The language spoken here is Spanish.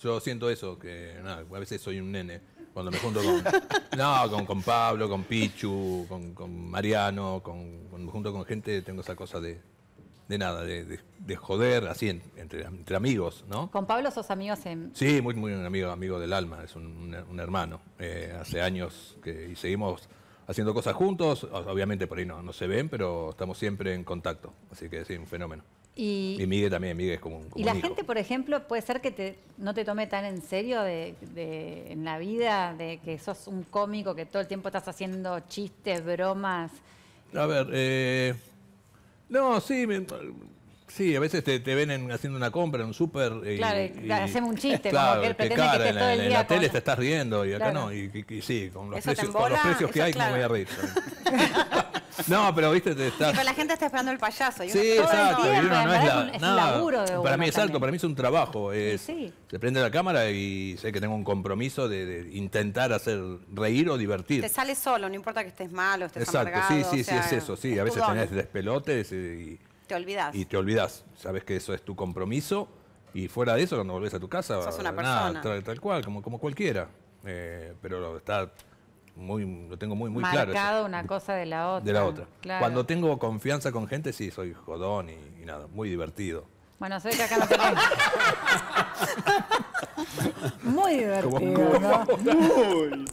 Yo siento eso, que a veces soy un nene. Cuando me junto con. con, Pablo, con Pichu, con, con Mariano, con, cuando me junto con gente, tengo esa cosa de, de nada, de, de, joder, así entre, entre, amigos, ¿no? Con Pablo sos amigos en... Sí, muy, muy un amigo, amigo del alma, es un, un, hermano. Eh, hace años que y seguimos haciendo cosas juntos, obviamente por ahí no, no se ven, pero estamos siempre en contacto, así que sí, un fenómeno. Y, y Miguel también, Miguel es como un... y la gente, por ejemplo, puede ser que no te tome tan en serio de, en la vida, de que sos un cómico, que todo el tiempo estás haciendo chistes, bromas. A ver, eh, no, sí, sí, a veces te, ven haciendo una compra en un súper. Claro, hacemos un chiste, claro, en, la tele te estás riendo y acá no, y, sí, con los, precios, con los precios que hay no me voy a reír. No, pero viste, te está... pero la gente está esperando el payaso. Y sí, exacto. Y uno no es, la, es un laburo de Para mí, exacto, para mí es un trabajo. sí. Se prende la cámara y sé que tengo un compromiso de, intentar hacer reír o divertir. Te sale solo, no importa que estés malo, estés Exacto, sí, sí, sí, es eso, sí. a veces tenés despelotes y... Te olvidas. Y te olvidas, Sabes que eso es tu compromiso y fuera de eso, cuando volvés a tu casa... Sos una persona. Tal, tal cual, como, como cualquiera. Eh, pero está muy, lo tengo muy, muy Marcado claro. marcado una cosa de la otra. De la otra. Cuando tengo confianza con gente, sí, soy jodón y, nada, muy divertido. Bueno, sé que acá no tenés. Muy divertido, ¿no? Muy.